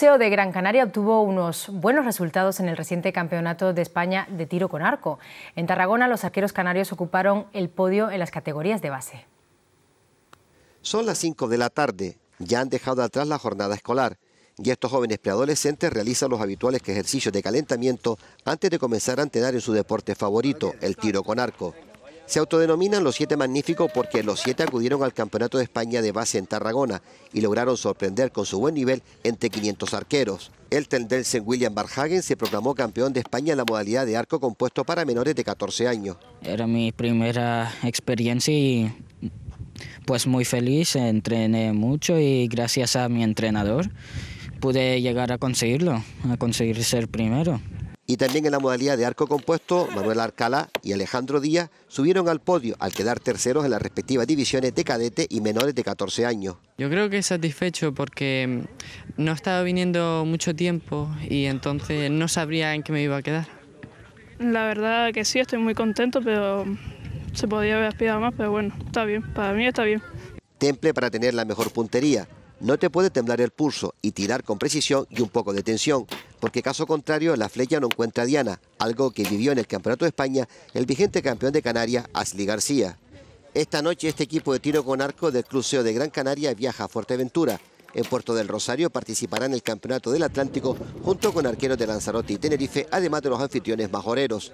CEO de Gran Canaria obtuvo unos buenos resultados en el reciente Campeonato de España de tiro con arco. En Tarragona, los arqueros canarios ocuparon el podio en las categorías de base. Son las 5 de la tarde. Ya han dejado atrás la jornada escolar y estos jóvenes preadolescentes realizan los habituales ejercicios de calentamiento antes de comenzar a entrenar en su deporte favorito, el tiro con arco. Se autodenominan los siete magníficos porque los siete acudieron al Campeonato de España de base en Tarragona y lograron sorprender con su buen nivel entre 500 arqueros. El tendelsen William Barhagen se proclamó campeón de España en la modalidad de arco compuesto para menores de 14 años. Era mi primera experiencia y pues muy feliz, entrené mucho y gracias a mi entrenador pude llegar a conseguirlo, a conseguir ser primero. Y también en la modalidad de arco compuesto, Manuel Arcala y Alejandro Díaz subieron al podio al quedar terceros en las respectivas divisiones de cadete y menores de 14 años. Yo creo que satisfecho porque mm, no estaba viniendo mucho tiempo y entonces no sabría en qué me iba a quedar. La verdad que sí, estoy muy contento, pero se podía haber aspirado más, pero bueno, está bien, para mí está bien. Temple para tener la mejor puntería. No te puede temblar el pulso y tirar con precisión y un poco de tensión porque caso contrario la flecha no encuentra a Diana, algo que vivió en el Campeonato de España el vigente campeón de Canarias, Asli García. Esta noche este equipo de tiro con arco del Cruceo de Gran Canaria viaja a Fuerteventura. En Puerto del Rosario participará en el Campeonato del Atlántico junto con arqueros de Lanzarote y Tenerife, además de los anfitriones majoreros.